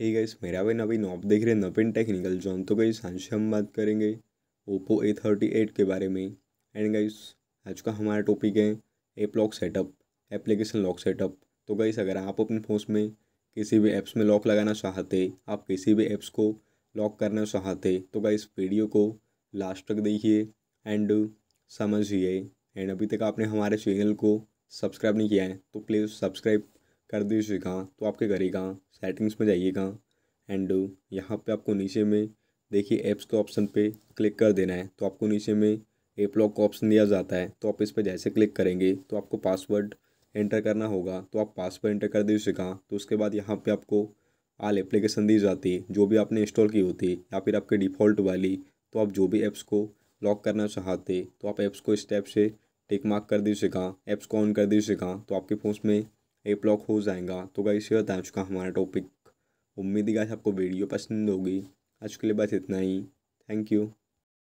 hey guys मेरा भाई नवीन आप देख रहे हैं नवीन टेक्निकल जॉन तो गाइस आज हम बात करेंगे ओप्पो ए थर्टी एट के बारे में एंड गाइस आज का हमारा टॉपिक है app lock setup application lock setup तो गाइस अगर आप अपने फ़ोन में किसी भी ऐप्स में लॉक लगाना चाहते आप किसी भी ऐप्स को लॉक करना चाहते तो गाइस वीडियो को लास्ट तक देखिए एंड समझिए एंड अभी तक आपने हमारे चैनल को सब्सक्राइब नहीं किया है तो प्लीज़ सब्सक्राइब कर दीजिए कहाँ तो आपके घर ही कहाँ सेटिंग्स में जाइए कहाँ एंड यहाँ पे आपको नीचे में देखिए ऐप्स के ऑप्शन पे क्लिक कर देना है तो आपको नीचे में एप लॉक का ऑप्शन दिया जाता है तो आप इस पर जैसे क्लिक करेंगे तो आपको पासवर्ड एंटर करना होगा तो आप पासवर्ड एंटर कर दीजिए कहाँ तो उसके बाद यहाँ पर आपको आल एप्लीकेशन दी जाती है जो भी आपने इंस्टॉल की होती या फिर आपके डिफ़ॉल्ट वाली तो आप जो भी ऐप्स को लॉक करना चाहते तो आप ऐप्स को इस से टिक मार्क कर दीजिए कहाँ ऐप्स को ऑन कर दीजिए कहाँ तो आपके फ़ोन में ए ब्लॉक हो जाएगा तो गाइस ये बता चुका हमारा टॉपिक उम्मीद है गाइस आपको वीडियो पसंद होगी आज के लिए बस इतना ही थैंक यू